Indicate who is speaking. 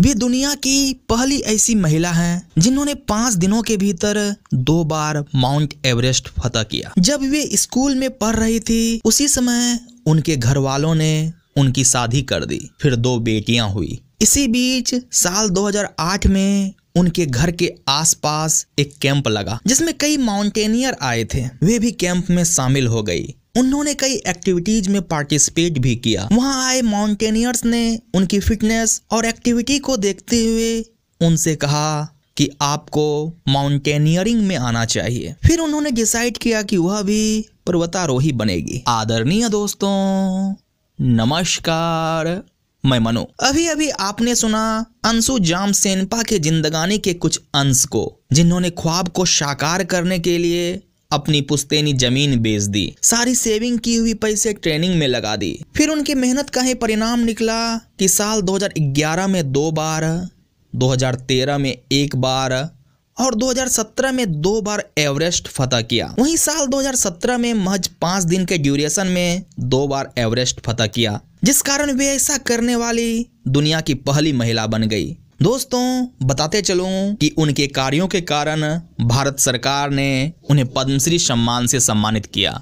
Speaker 1: वे दुनिया की पहली ऐसी महिला हैं जिन्होंने पांच दिनों के भीतर दो बार माउंट एवरेस्ट फतह किया जब वे स्कूल में पढ़ रही थी उसी समय उनके घर वालों ने उनकी शादी कर दी फिर दो बेटियां हुई इसी बीच साल 2008 में उनके घर के आसपास एक कैंप लगा जिसमें कई माउंटेनियर आए थे वे भी कैंप में शामिल हो गई उन्होंने कई एक्टिविटीज में पार्टिसिपेट भी किया वहां आए माउंटेनियर्स ने उनकी फिटनेस और एक्टिविटी को देखते हुए उनसे कहा कि आपको माउंटेनियरिंग में आना चाहिए फिर उन्होंने डिसाइड किया कि वह भी पर्वतारोही बनेगी आदरणीय दोस्तों नमस्कार मैं मनु अभी अभी आपने सुना अंशु जाम सेनपा के जिंदगानी के कुछ अंश को जिन्होंने ख्वाब को साकार करने के लिए अपनी पुस्तैनी जमीन बेच दी सारी सेविंग की हुई पैसे ट्रेनिंग में लगा दी फिर उनकी मेहनत का ही परिणाम निकला कि साल 2011 में दो बार 2013 में एक बार और 2017 में दो बार एवरेस्ट फतह किया वहीं साल 2017 में महज पांच दिन के ड्यूरेशन में दो बार एवरेस्ट फतह किया जिस कारण वे ऐसा करने वाली दुनिया की पहली महिला बन गई दोस्तों बताते चलूं कि उनके कार्यों के कारण भारत सरकार ने उन्हें पद्मश्री सम्मान से सम्मानित किया